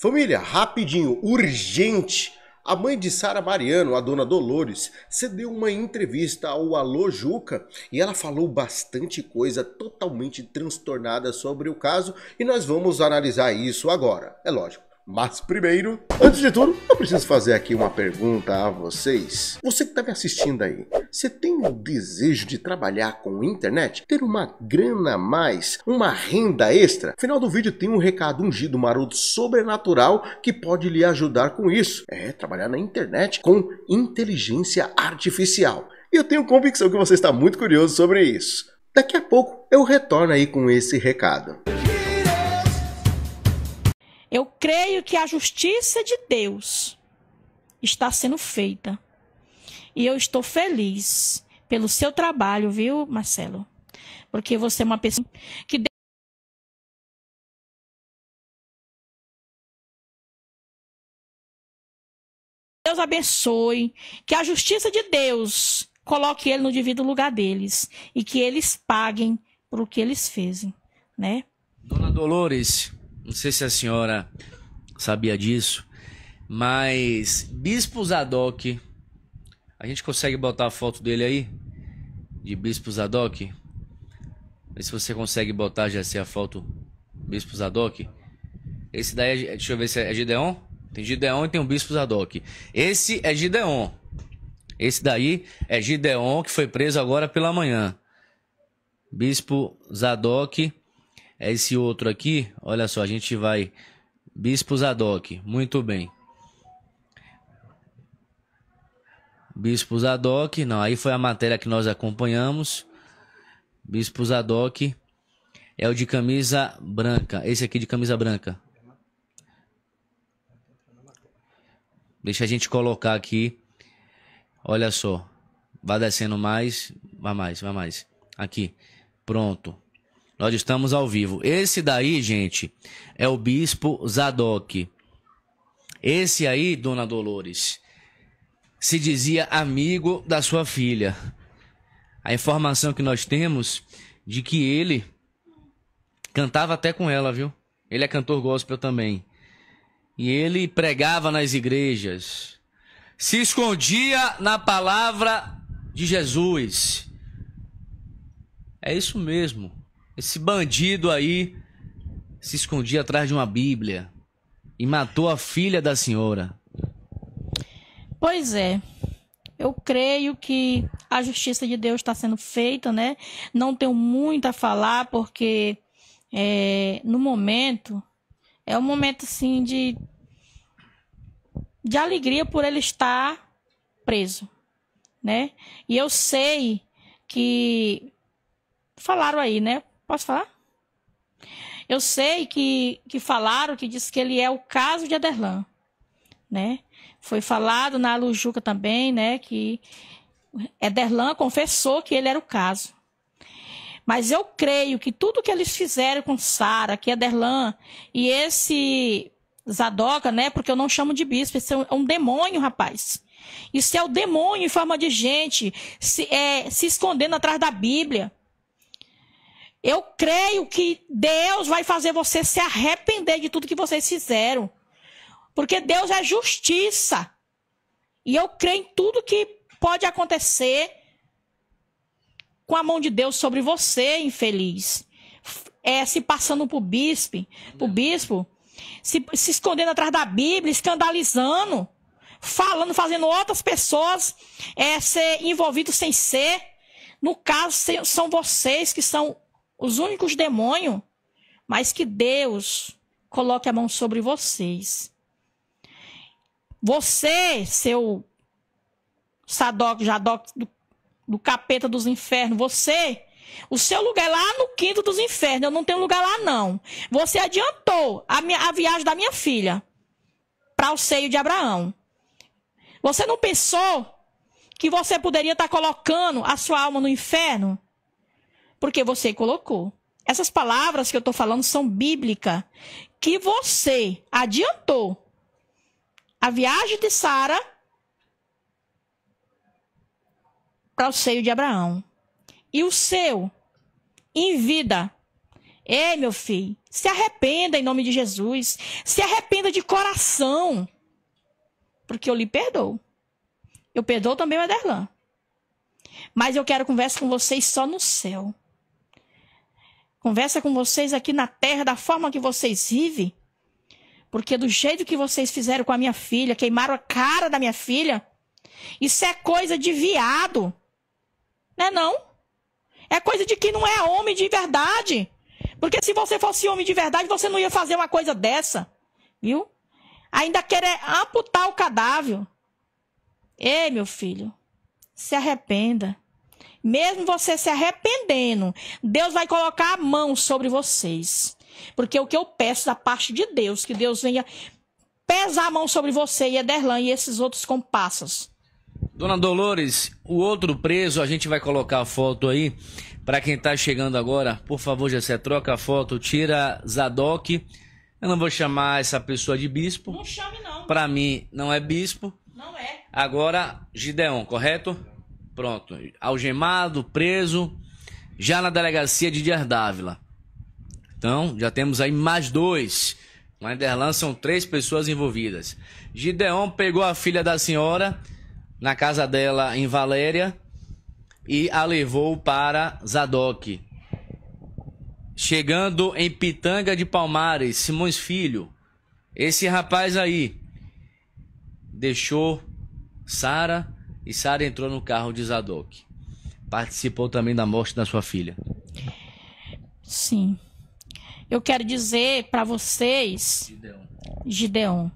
Família, rapidinho, urgente. A mãe de Sara Mariano, a dona Dolores, cedeu uma entrevista ao Alô Juca e ela falou bastante coisa totalmente transtornada sobre o caso e nós vamos analisar isso agora. É lógico. Mas primeiro, antes de tudo, eu preciso fazer aqui uma pergunta a vocês. Você que está me assistindo aí, você tem o desejo de trabalhar com internet? Ter uma grana a mais? Uma renda extra? No final do vídeo tem um recado ungido maroto sobrenatural que pode lhe ajudar com isso. É trabalhar na internet com inteligência artificial. E eu tenho convicção que você está muito curioso sobre isso. Daqui a pouco eu retorno aí com esse recado. Música eu creio que a justiça de Deus está sendo feita. E eu estou feliz pelo seu trabalho, viu, Marcelo? Porque você é uma pessoa que Deus abençoe, que a justiça de Deus coloque ele no devido lugar deles e que eles paguem por o que eles fez, né? Dona Dolores, não sei se a senhora sabia disso, mas Bispo Zadok, a gente consegue botar a foto dele aí? De Bispo Zadok? Vê se você consegue botar já se a foto Bispo Zadok. Esse daí, é, deixa eu ver se é, é Gideon. Tem Gideon e tem o Bispo Zadok. Esse é Gideon. Esse daí é Gideon, que foi preso agora pela manhã. Bispo Zadok é esse outro aqui. Olha só, a gente vai. Bispo Zadok. Muito bem. Bispo Zadok. Não, aí foi a matéria que nós acompanhamos. Bispo Zadok. É o de camisa branca. Esse aqui de camisa branca. Deixa a gente colocar aqui. Olha só. Vai descendo mais. Vai mais, vai mais. Aqui. Pronto. Nós estamos ao vivo. Esse daí, gente, é o bispo Zadok. Esse aí, dona Dolores, se dizia amigo da sua filha. A informação que nós temos de que ele cantava até com ela, viu? Ele é cantor gospel também. E ele pregava nas igrejas. Se escondia na palavra de Jesus. É isso mesmo. Esse bandido aí se escondia atrás de uma Bíblia e matou a filha da senhora. Pois é. Eu creio que a justiça de Deus está sendo feita, né? Não tenho muito a falar, porque é, no momento é um momento assim de, de alegria por ele estar preso, né? E eu sei que falaram aí, né? Posso falar? Eu sei que, que falaram que diz que ele é o caso de Aderlan, né? Foi falado na Lujuca também, né, que Ederlan confessou que ele era o caso. Mas eu creio que tudo que eles fizeram com Sara, que Ederlan e esse Zadoca, né? Porque eu não chamo de bispo, esse é, é um demônio, rapaz. Isso é o demônio em forma de gente se, é, se escondendo atrás da Bíblia. Eu creio que Deus vai fazer você se arrepender de tudo que vocês fizeram. Porque Deus é justiça. E eu creio em tudo que pode acontecer com a mão de Deus sobre você, infeliz. É, se passando por bispo, por bispo se, se escondendo atrás da Bíblia, escandalizando, falando, fazendo outras pessoas é, ser envolvidos sem ser. No caso, são vocês que são os únicos demônios, mas que Deus coloque a mão sobre vocês. Você, seu Sadoc, Jadoc do, do capeta dos infernos, você, o seu lugar é lá no quinto dos infernos, eu não tenho lugar lá não. Você adiantou a, minha, a viagem da minha filha para o seio de Abraão. Você não pensou que você poderia estar tá colocando a sua alma no inferno? porque você colocou. Essas palavras que eu estou falando são bíblicas, que você adiantou a viagem de Sara para o seio de Abraão e o seu em vida. Ei, meu filho, se arrependa em nome de Jesus. Se arrependa de coração. Porque eu lhe perdoo. Eu perdoo também o Ederlan. Mas eu quero conversa com vocês só no céu. Conversa com vocês aqui na terra da forma que vocês vivem. Porque do jeito que vocês fizeram com a minha filha, queimaram a cara da minha filha, isso é coisa de viado. Não é não? É coisa de que não é homem de verdade. Porque se você fosse homem de verdade, você não ia fazer uma coisa dessa. Viu? Ainda querer amputar o cadáver. Ei, meu filho, se arrependa. Mesmo você se arrependendo, Deus vai colocar a mão sobre vocês. Porque o que eu peço da parte de Deus, que Deus venha pesar a mão sobre você e Ederlan e esses outros compassas. Dona Dolores, o outro preso, a gente vai colocar a foto aí. Para quem está chegando agora, por favor, Jessé, troca a foto, tira Zadok. Eu não vou chamar essa pessoa de bispo. Não chame, não. Para mim, não é bispo. Não é. Agora, Gideon, correto? Pronto. Algemado, preso, já na delegacia de Dias Dávila. Então, já temos aí mais dois. Na Nederland são três pessoas envolvidas. Gideon pegou a filha da senhora na casa dela em Valéria e a levou para Zadok. Chegando em Pitanga de Palmares, Simões Filho. Esse rapaz aí deixou Sara e Sara entrou no carro de Zadok. Participou também da morte da sua filha. Sim. Eu quero dizer para vocês, Gideon, Gideon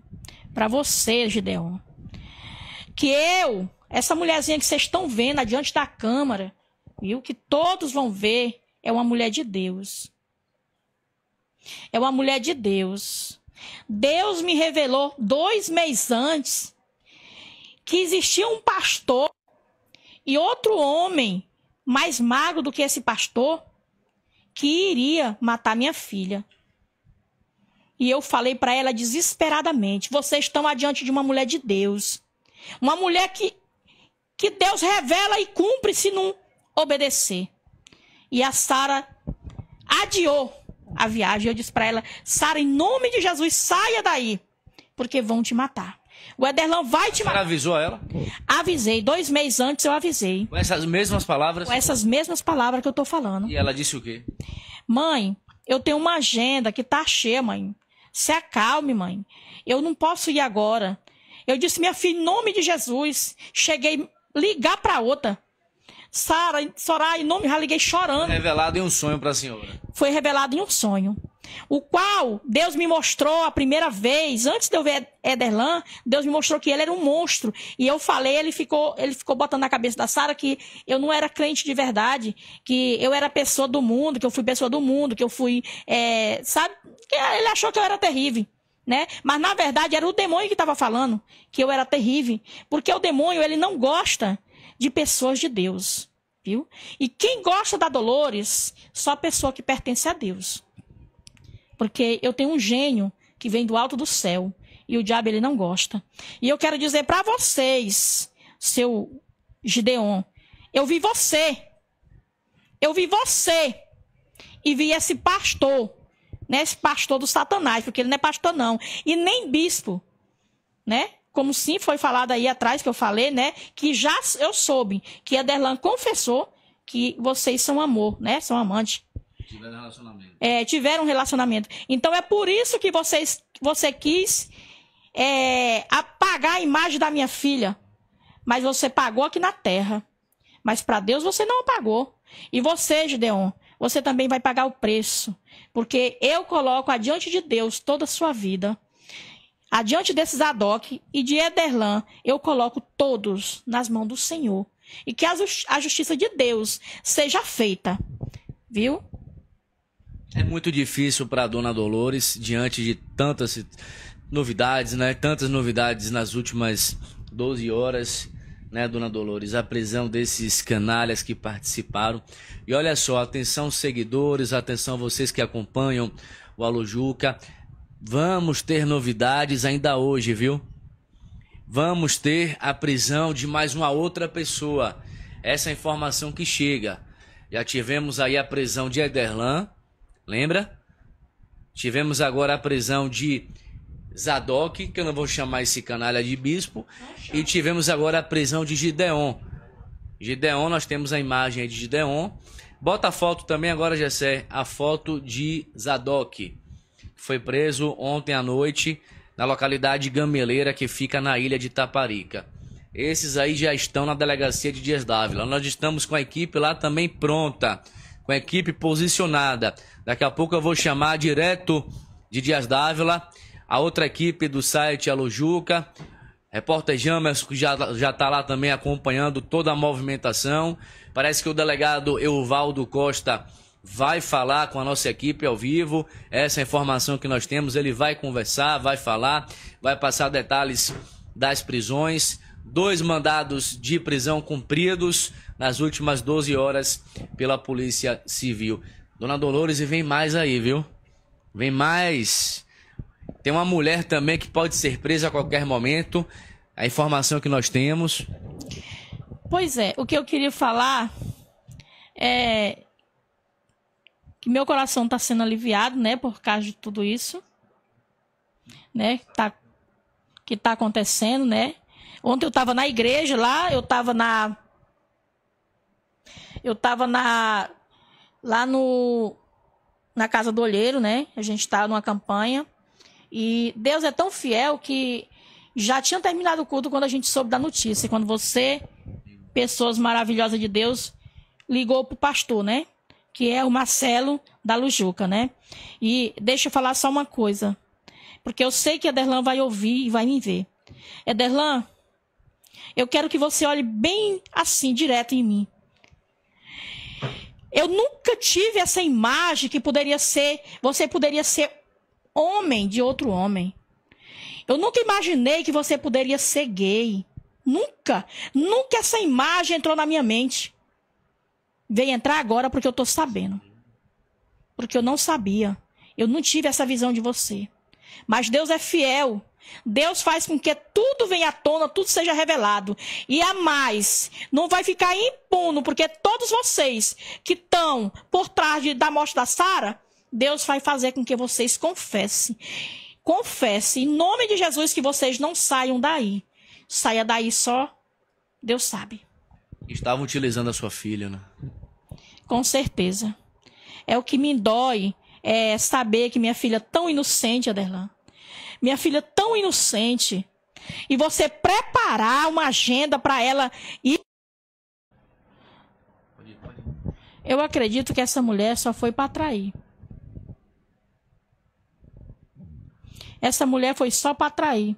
para você, Gideon, que eu, essa mulherzinha que vocês estão vendo adiante da câmara, viu, que todos vão ver, é uma mulher de Deus. É uma mulher de Deus. Deus me revelou dois meses antes que existia um pastor e outro homem mais magro do que esse pastor que iria matar minha filha. E eu falei para ela desesperadamente: vocês estão adiante de uma mulher de Deus. Uma mulher que, que Deus revela e cumpre se não obedecer. E a Sara adiou a viagem. Eu disse para ela: Sara, em nome de Jesus, saia daí, porque vão te matar. O Ederlan vai te matar. Ela avisou ela? Avisei. Dois meses antes eu avisei. Com essas mesmas palavras? Com essas mesmas palavras que eu tô falando. E ela disse o quê? Mãe, eu tenho uma agenda que tá cheia, mãe. Se acalme, mãe. Eu não posso ir agora. Eu disse, minha filha, em nome de Jesus. Cheguei ligar para outra. Sara, Soraya, em nome, já liguei chorando. Foi revelado em um sonho para a senhora. Foi revelado em um sonho o qual Deus me mostrou a primeira vez, antes de eu ver Ederlan, Deus me mostrou que ele era um monstro. E eu falei, ele ficou, ele ficou botando na cabeça da Sara que eu não era crente de verdade, que eu era pessoa do mundo, que eu fui pessoa do mundo, que eu fui, é, sabe? Ele achou que eu era terrível. Né? Mas na verdade era o demônio que estava falando que eu era terrível, porque o demônio ele não gosta de pessoas de Deus, viu? E quem gosta da Dolores, só a pessoa que pertence a Deus. Porque eu tenho um gênio que vem do alto do céu. E o diabo ele não gosta. E eu quero dizer para vocês, seu Gideon, eu vi você. Eu vi você. E vi esse pastor, né? Esse pastor do Satanás, porque ele não é pastor não, e nem bispo, né? Como sim foi falado aí atrás que eu falei, né? Que já eu soube que Ederlan confessou que vocês são amor, né? São amantes. Tiveram relacionamento. É, tiveram um relacionamento. Então é por isso que vocês, você quis é, apagar a imagem da minha filha. Mas você pagou aqui na terra. Mas para Deus você não pagou. E você, Gideon, você também vai pagar o preço. Porque eu coloco adiante de Deus toda a sua vida. Adiante desses Adoc e de Ederlan, eu coloco todos nas mãos do Senhor. E que a, justiça de Deus seja feita. Viu? É muito difícil para dona Dolores diante de tantas novidades, né? Tantas novidades nas últimas 12 horas, né, dona Dolores? A prisão desses canalhas que participaram. E olha só, atenção seguidores, atenção vocês que acompanham o Alô Vamos ter novidades ainda hoje, viu? Vamos ter a prisão de mais uma outra pessoa. Essa é informação que chega. Já tivemos aí a prisão de Ederlan, Lembra? Tivemos agora a prisão de Zadok, que eu não vou chamar esse canalha de bispo, e tivemos agora a prisão de Gideon. Gideon, nós temos a imagem aí de Gideon. Bota a foto também agora, Jessé, a foto de Zadok, que foi preso ontem à noite na localidade Gameleira, que fica na ilha de Taparica. Esses aí já estão na delegacia de Dias Dávila. Nós estamos com a equipe lá também pronta com a equipe posicionada. Daqui a pouco eu vou chamar direto de Dias Dávila, a outra equipe do site Alujuca. Repórter James que já está lá também acompanhando toda a movimentação. Parece que o delegado Euvaldo Costa vai falar com a nossa equipe ao vivo. Essa é informação que nós temos, ele vai conversar, vai falar, vai passar detalhes das prisões dois mandados de prisão cumpridos nas últimas 12 horas pela Polícia Civil. Dona Dolores, e vem mais aí, viu? Vem mais. Tem uma mulher também que pode ser presa a qualquer momento. A informação que nós temos. Pois é, o que eu queria falar é que meu coração está sendo aliviado, né, por causa de tudo isso, né, tá, que está acontecendo, né, Ontem eu estava na igreja lá, eu estava na. Eu estava na. Lá no. Na casa do olheiro, né? A gente estava tá numa campanha. E Deus é tão fiel que já tinha terminado o culto quando a gente soube da notícia. Quando você, pessoas maravilhosas de Deus, ligou pro pastor, né? Que é o Marcelo da Lujuca, né? E deixa eu falar só uma coisa. Porque eu sei que Ederlan vai ouvir e vai me ver. Ederlan, é, eu quero que você olhe bem assim, direto em mim. Eu nunca tive essa imagem que poderia ser, você poderia ser homem de outro homem. Eu nunca imaginei que você poderia ser gay. Nunca, nunca essa imagem entrou na minha mente. Vem entrar agora porque eu estou sabendo. Porque eu não sabia. Eu não tive essa visão de você. Mas Deus é fiel Deus faz com que tudo venha à tona, tudo seja revelado. E a mais, não vai ficar impune, porque todos vocês que estão por trás de, da morte da Sara, Deus vai fazer com que vocês confessem. Confesse, em nome de Jesus, que vocês não saiam daí. Saia daí só, Deus sabe. Estava utilizando a sua filha, né? Com certeza. É o que me dói é, saber que minha filha tão inocente, Aderlan, minha filha tão inocente, e você preparar uma agenda para ela ir. Eu acredito que essa mulher só foi para atrair. Essa mulher foi só para atrair.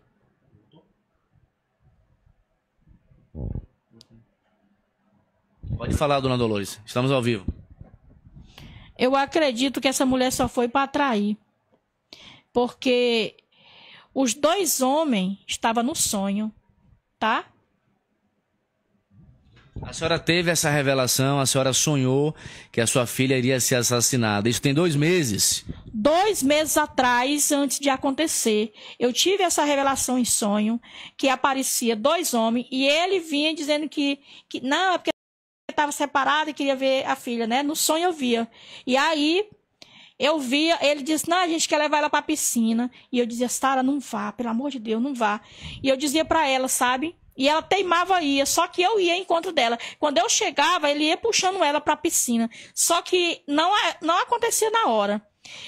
Pode falar, dona Dolores. Estamos ao vivo. Eu acredito que essa mulher só foi para atrair. Porque os dois homens estavam no sonho, tá? A senhora teve essa revelação, a senhora sonhou que a sua filha iria ser assassinada. Isso tem dois meses? Dois meses atrás, antes de acontecer, eu tive essa revelação em sonho que aparecia dois homens e ele vinha dizendo que, que não, é porque estava separado e queria ver a filha, né? No sonho eu via. E aí eu via, ele disse: "Não, a gente quer levar ela para piscina". E eu dizia: "Sara, não vá, pelo amor de Deus, não vá". E eu dizia para ela, sabe? E ela teimava ia, só que eu ia em encontro dela. Quando eu chegava, ele ia puxando ela para piscina. Só que não não acontecia na hora.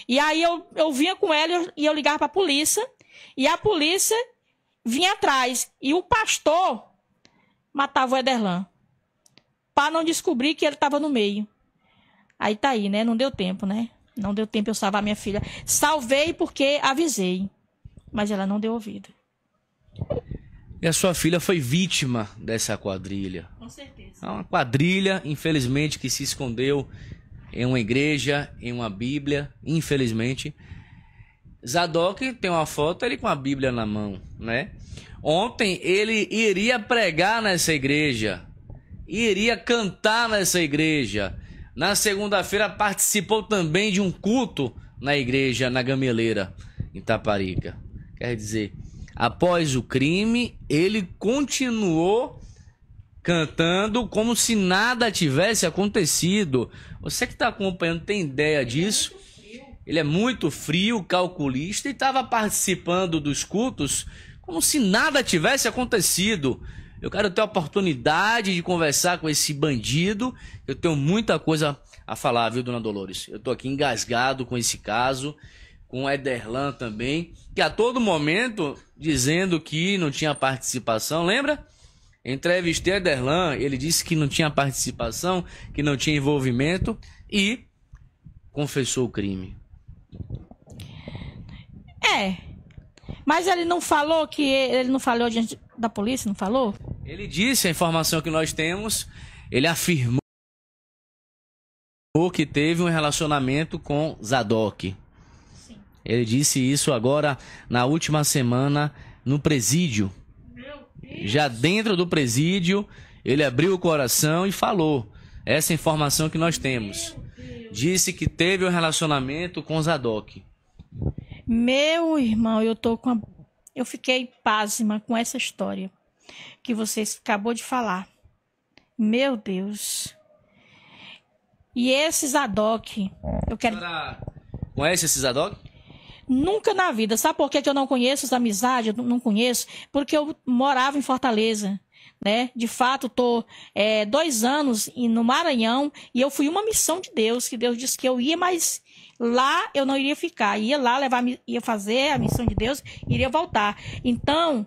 E aí eu, eu vinha com ela e eu, e eu ligava para a polícia, e a polícia vinha atrás. E o pastor matava o Ederlan. Para não descobrir que ele estava no meio. Aí tá aí, né? Não deu tempo, né? Não deu tempo eu salvar minha filha. Salvei porque avisei, mas ela não deu ouvido. E a sua filha foi vítima dessa quadrilha. Com certeza. É uma quadrilha, infelizmente, que se escondeu em uma igreja, em uma Bíblia, infelizmente. Zadok tem uma foto ele com a Bíblia na mão, né? Ontem ele iria pregar nessa igreja, iria cantar nessa igreja, na segunda-feira participou também de um culto na igreja na Gameleira, em Taparica. Quer dizer, após o crime, ele continuou cantando como se nada tivesse acontecido. Você que está acompanhando tem ideia é disso? Ele é muito frio, calculista e estava participando dos cultos como se nada tivesse acontecido. Eu quero ter a oportunidade de conversar com esse bandido. Eu tenho muita coisa a falar, viu, dona Dolores? Eu tô aqui engasgado com esse caso, com o Ederlan também, que a todo momento dizendo que não tinha participação, lembra? Entrevistei Ederlan, ele disse que não tinha participação, que não tinha envolvimento e confessou o crime. É, mas ele não falou que ele não falou diante da polícia, não falou? Ele disse a informação que nós temos, ele afirmou que teve um relacionamento com Zadok. Sim. Ele disse isso agora na última semana no presídio. Já dentro do presídio, ele abriu o coração e falou essa é informação que nós temos. Disse que teve um relacionamento com Zadok. Meu irmão, eu tô com a... eu fiquei pasma com essa história que você acabou de falar. Meu Deus. E esses Zadok, eu quero Senhora, Conhece esses Zadok? Nunca na vida. Sabe por que eu não conheço as amizade Eu não conheço. Porque eu morava em Fortaleza. Né? De fato, estou é, dois anos no Maranhão e eu fui uma missão de Deus, que Deus disse que eu ia, mas Lá eu não iria ficar, ia lá levar, ia fazer a missão de Deus, iria voltar. Então,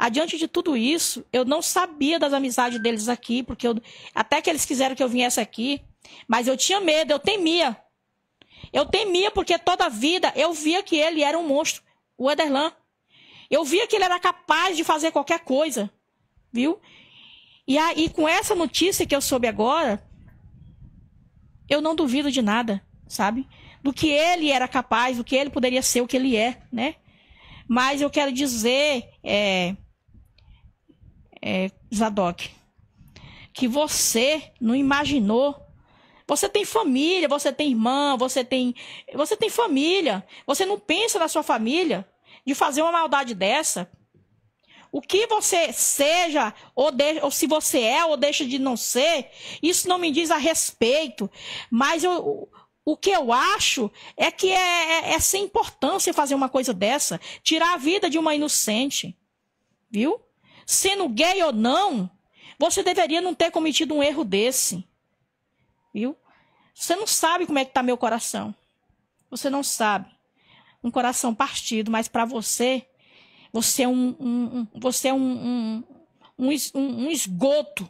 Adiante de tudo isso, eu não sabia das amizades deles aqui, porque eu, até que eles quiseram que eu viesse aqui, mas eu tinha medo, eu temia. Eu temia porque toda a vida eu via que ele era um monstro, o Ederlan. Eu via que ele era capaz de fazer qualquer coisa, viu? E aí, com essa notícia que eu soube agora, eu não duvido de nada, sabe? do que ele era capaz, do que ele poderia ser, o que ele é, né? Mas eu quero dizer, é, é, Zadok, que você não imaginou. Você tem família, você tem irmã, você tem, você tem família. Você não pensa na sua família de fazer uma maldade dessa. O que você seja, ou, de, ou, se você é, ou deixa de não ser, isso não me diz a respeito. Mas eu, o que eu acho é que é, é, é sem importância fazer uma coisa dessa, tirar a vida de uma inocente, viu? Sendo gay ou não, você deveria não ter cometido um erro desse, viu? Você não sabe como é que tá meu coração. Você não sabe. Um coração partido, mas para você, você é um, um, um você é um, um, um esgoto.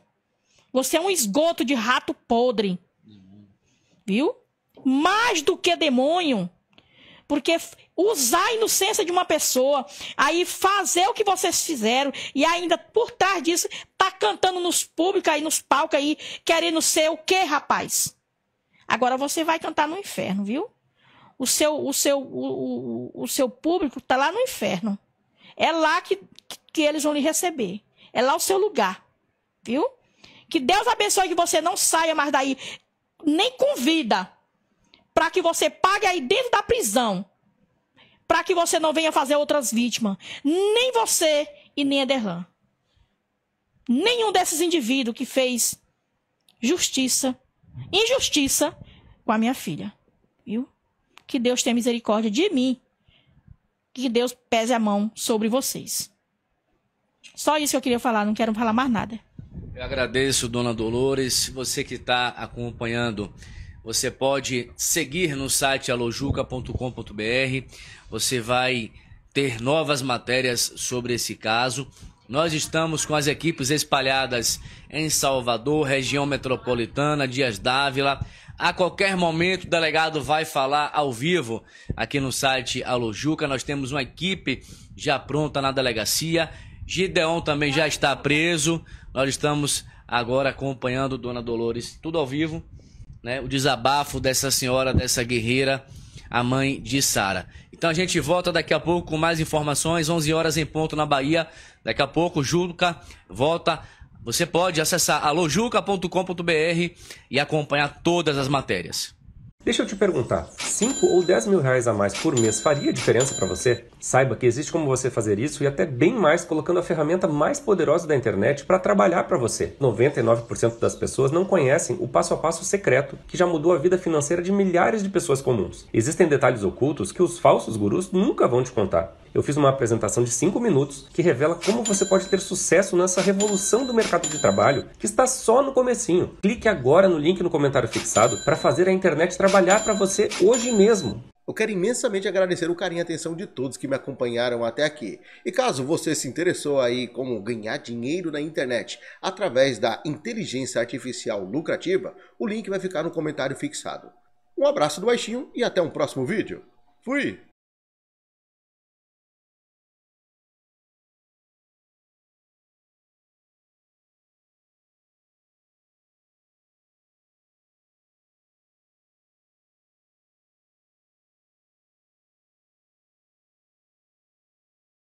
Você é um esgoto de rato podre. Viu? mais do que demônio. Porque usar a inocência de uma pessoa, aí fazer o que vocês fizeram, e ainda por trás disso, tá cantando nos públicos aí, nos palcos aí, querendo ser o quê, rapaz? Agora você vai cantar no inferno, viu? O seu, o seu, o, o, o seu público tá lá no inferno. É lá que, que eles vão lhe receber. É lá o seu lugar, viu? Que Deus abençoe que você não saia mais daí, nem com vida para que você pague aí dentro da prisão, para que você não venha fazer outras vítimas, nem você e nem Ederlan. Nenhum desses indivíduos que fez justiça, injustiça com a minha filha, viu? Que Deus tenha misericórdia de mim. Que Deus pese a mão sobre vocês. Só isso que eu queria falar, não quero falar mais nada. Eu agradeço, dona Dolores. Você que está acompanhando você pode seguir no site alojuca.com.br. Você vai ter novas matérias sobre esse caso. Nós estamos com as equipes espalhadas em Salvador, região metropolitana, Dias Dávila. A qualquer momento, o delegado vai falar ao vivo aqui no site Alojuca. Nós temos uma equipe já pronta na delegacia. Gideon também já está preso. Nós estamos agora acompanhando Dona Dolores, tudo ao vivo né, o desabafo dessa senhora, dessa guerreira, a mãe de Sara. Então a gente volta daqui a pouco com mais informações, 11 horas em ponto na Bahia. Daqui a pouco, Juca volta. Você pode acessar alojuca.com.br e acompanhar todas as matérias. Deixa eu te perguntar, 5 ou 10 mil reais a mais por mês faria diferença para você? Saiba que existe como você fazer isso e até bem mais colocando a ferramenta mais poderosa da internet para trabalhar para você. 99% das pessoas não conhecem o passo a passo secreto que já mudou a vida financeira de milhares de pessoas comuns. Existem detalhes ocultos que os falsos gurus nunca vão te contar. Eu fiz uma apresentação de 5 minutos que revela como você pode ter sucesso nessa revolução do mercado de trabalho que está só no comecinho. Clique agora no link no comentário fixado para fazer a internet trabalhar para você hoje mesmo. Eu quero imensamente agradecer o carinho e atenção de todos que me acompanharam até aqui. E caso você se interessou aí como ganhar dinheiro na internet através da inteligência artificial lucrativa, o link vai ficar no comentário fixado. Um abraço do baixinho e até um próximo vídeo. Fui!